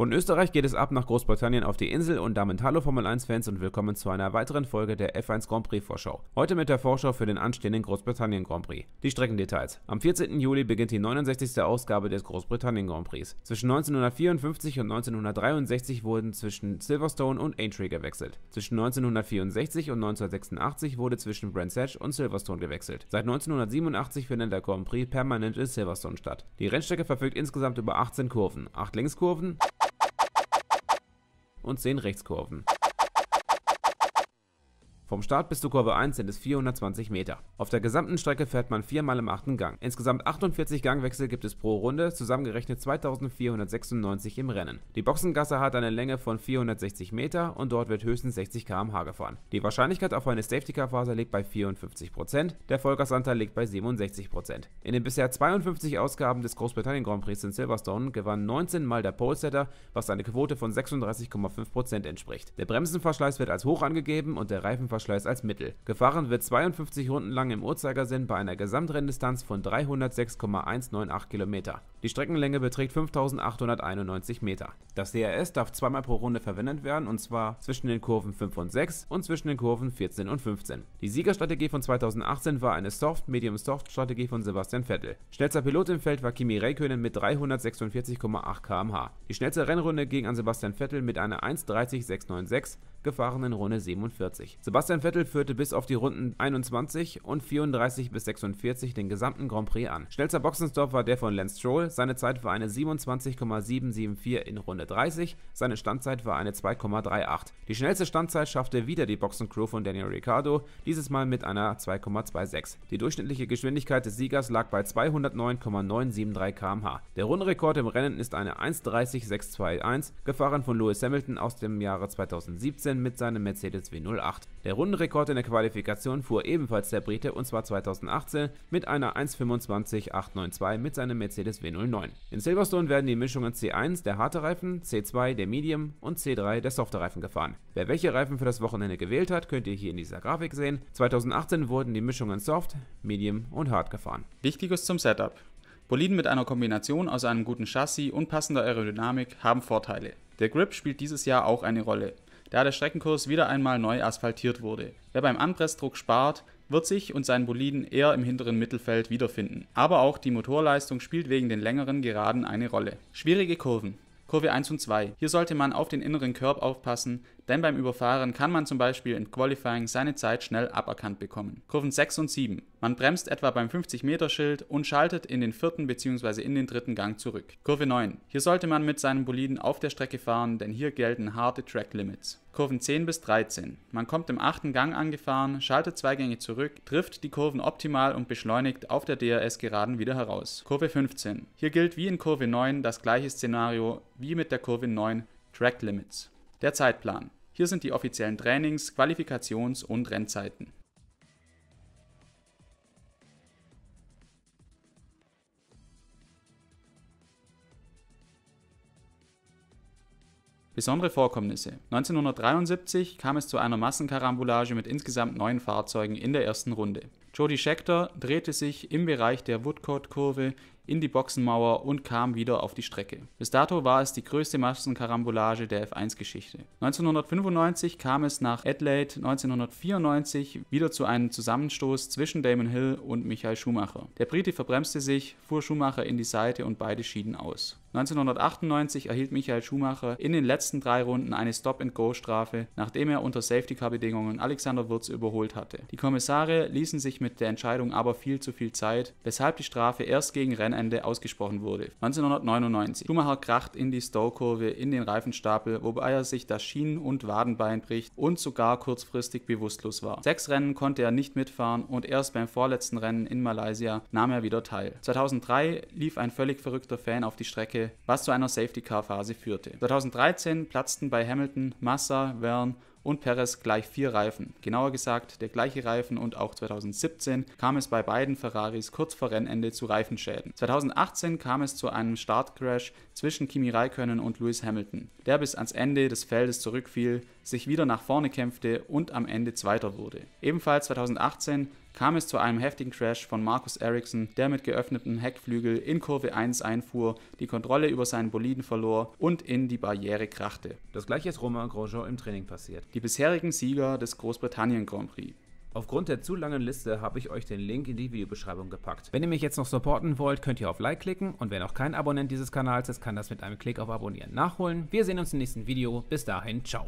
Von Österreich geht es ab nach Großbritannien auf die Insel und damit hallo Formel 1 Fans und willkommen zu einer weiteren Folge der F1 Grand Prix Vorschau. Heute mit der Vorschau für den anstehenden Großbritannien Grand Prix. Die Streckendetails. Am 14. Juli beginnt die 69. Ausgabe des Großbritannien Grand Prix. Zwischen 1954 und 1963 wurden zwischen Silverstone und Aintree gewechselt. Zwischen 1964 und 1986 wurde zwischen Brands Hatch und Silverstone gewechselt. Seit 1987 findet der Grand Prix permanent in Silverstone statt. Die Rennstrecke verfügt insgesamt über 18 Kurven, 8 Längskurven, und sehen Rechtskurven. Vom Start bis zur Kurve 1 sind es 420 Meter. Auf der gesamten Strecke fährt man viermal im achten Gang. Insgesamt 48 Gangwechsel gibt es pro Runde, zusammengerechnet 2496 im Rennen. Die Boxengasse hat eine Länge von 460 Meter und dort wird höchstens 60 km/h gefahren. Die Wahrscheinlichkeit auf eine Safety-Car-Phase liegt bei 54%, der Vollgasanteil liegt bei 67%. In den bisher 52 Ausgaben des Großbritannien Grand Prix in Silverstone gewann 19 Mal der Polesetter, was eine Quote von 36,5% entspricht. Der Bremsenverschleiß wird als hoch angegeben und der Reifenverschleiß Verschleiß als Mittel. Gefahren wird 52 Runden lang im Uhrzeigersinn bei einer Gesamtrenndistanz von 306,198 Kilometer. Die Streckenlänge beträgt 5891 Meter. Das DRS darf zweimal pro Runde verwendet werden und zwar zwischen den Kurven 5 und 6 und zwischen den Kurven 14 und 15. Die Siegerstrategie von 2018 war eine Soft-Medium-Soft-Strategie von Sebastian Vettel. Schnellster Pilot im Feld war Kimi Räikkönen mit 346,8 km/h. Die schnellste Rennrunde ging an Sebastian Vettel mit einer 1.30.696 gefahren in Runde 47. Sebastian Vettel führte bis auf die Runden 21 und 34 bis 46 den gesamten Grand Prix an. Schnellster Boxenstopp war der von Lance Stroll. Seine Zeit war eine 27,774 in Runde 30. Seine Standzeit war eine 2,38. Die schnellste Standzeit schaffte wieder die Boxencrew von Daniel Ricciardo, dieses Mal mit einer 2,26. Die durchschnittliche Geschwindigkeit des Siegers lag bei 209,973 km/h. Der Rundenrekord im Rennen ist eine 1,30621, gefahren von Lewis Hamilton aus dem Jahre 2017 2017 mit seinem Mercedes W08. Der Rundenrekord in der Qualifikation fuhr ebenfalls der Brite und zwar 2018 mit einer 1.25.892 mit seinem Mercedes W09. In Silverstone werden die Mischungen C1 der harte Reifen, C2 der Medium und C3 der softe Reifen gefahren. Wer welche Reifen für das Wochenende gewählt hat, könnt ihr hier in dieser Grafik sehen. 2018 wurden die Mischungen Soft, Medium und Hard gefahren. Wichtiges zum Setup. Boliden mit einer Kombination aus einem guten Chassis und passender Aerodynamik haben Vorteile. Der Grip spielt dieses Jahr auch eine Rolle da der Streckenkurs wieder einmal neu asphaltiert wurde. Wer beim Anpressdruck spart, wird sich und seinen Boliden eher im hinteren Mittelfeld wiederfinden. Aber auch die Motorleistung spielt wegen den längeren Geraden eine Rolle. Schwierige Kurven. Kurve 1 und 2. Hier sollte man auf den inneren Körb aufpassen, denn beim Überfahren kann man zum Beispiel in Qualifying seine Zeit schnell aberkannt bekommen. Kurven 6 und 7. Man bremst etwa beim 50-Meter-Schild und schaltet in den vierten bzw. in den dritten Gang zurück. Kurve 9. Hier sollte man mit seinem Boliden auf der Strecke fahren, denn hier gelten harte Track Limits. Kurven 10 bis 13. Man kommt im achten Gang angefahren, schaltet zwei Gänge zurück, trifft die Kurven optimal und beschleunigt auf der DRS-Geraden wieder heraus. Kurve 15. Hier gilt wie in Kurve 9 das gleiche Szenario wie mit der Kurve 9 Track Limits. Der Zeitplan. Hier sind die offiziellen Trainings, Qualifikations- und Rennzeiten. Besondere Vorkommnisse. 1973 kam es zu einer Massenkarambolage mit insgesamt neun Fahrzeugen in der ersten Runde. Jody Scheckter drehte sich im Bereich der Woodcote-Kurve in die Boxenmauer und kam wieder auf die Strecke. Bis dato war es die größte Massenkarambolage der F1-Geschichte. 1995 kam es nach Adelaide 1994 wieder zu einem Zusammenstoß zwischen Damon Hill und Michael Schumacher. Der Brite verbremste sich, fuhr Schumacher in die Seite und beide schieden aus. 1998 erhielt Michael Schumacher in den letzten drei Runden eine Stop-and-Go-Strafe, nachdem er unter Safety-Car-Bedingungen Alexander Wirz überholt hatte. Die Kommissare ließen sich mit der Entscheidung aber viel zu viel Zeit, weshalb die Strafe erst gegen Rennende Wochenende ausgesprochen wurde. 1999. Schumacher kracht in die Stow-Kurve in den Reifenstapel, wobei er sich das Schienen- und Wadenbein bricht und sogar kurzfristig bewusstlos war. Sechs Rennen konnte er nicht mitfahren und erst beim vorletzten Rennen in Malaysia nahm er wieder teil. 2003 lief ein völlig verrückter Fan auf die Strecke, was zu einer Safety-Car-Phase führte. 2013 platzten bei Hamilton, Massa, Verne und Perez gleich vier Reifen. Genauer gesagt, der gleiche Reifen und auch 2017 kam es bei beiden Ferraris kurz vor Rennende zu Reifenschäden. 2018 kam es zu einem Startcrash zwischen Kimi Raikkonen und Lewis Hamilton, der bis ans Ende des Feldes zurückfiel, sich wieder nach vorne kämpfte und am Ende Zweiter wurde. Ebenfalls 2018 kam es zu einem heftigen Crash von Marcus Ericsson, der mit geöffnetem Heckflügel in Kurve 1 einfuhr, die Kontrolle über seinen Boliden verlor und in die Barriere krachte. Das gleiche ist Romain Grosjean im Training passiert. Die bisherigen Sieger des Großbritannien Grand Prix. Aufgrund der zu langen Liste habe ich euch den Link in die Videobeschreibung gepackt. Wenn ihr mich jetzt noch supporten wollt, könnt ihr auf Like klicken und wer noch kein Abonnent dieses Kanals ist, kann das mit einem Klick auf Abonnieren nachholen. Wir sehen uns im nächsten Video. Bis dahin, ciao.